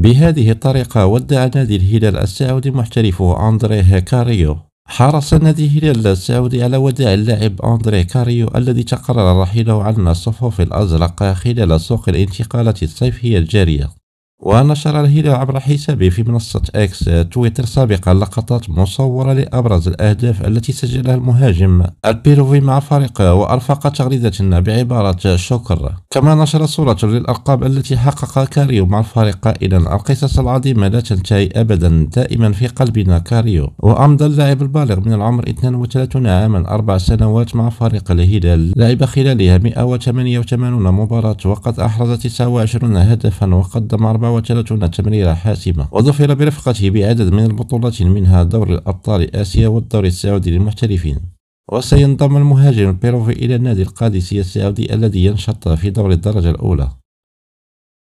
بهذه الطريقة ودع نادي الهلال السعودي محترفه أندريه كاريو حرص نادي الهلال السعودي على وداع اللاعب أندريه كاريو الذي تقرر رحيله عن الصفوف الأزرق خلال سوق الانتقالات الصيفية الجارية ونشر الهلال عبر حسابه في منصة اكس تويتر سابقا لقطات مصورة لأبرز الأهداف التي سجلها المهاجم البيروفي مع فريقه وأرفق تغريدة بعبارة شكر كما نشر صورة للألقاب التي حقق كاريو مع الفريق قائلا القصص العظيمة لا تنتهي أبدا دائما في قلبنا كاريو وأمضى اللاعب البالغ من العمر 32 عاما أربع سنوات مع فريق الهلال لعب خلالها 188 مباراة وقد أحرز 29 هدفا وقدم وتلتون تمريرة حاسمة وظفر برفقته بعدد من البطولات منها دور الأبطال آسيا والدور السعودي للمحترفين وسينضم المهاجم البيروفي إلى نادي القادسية السعودي الذي ينشط في دور الدرجة الأولى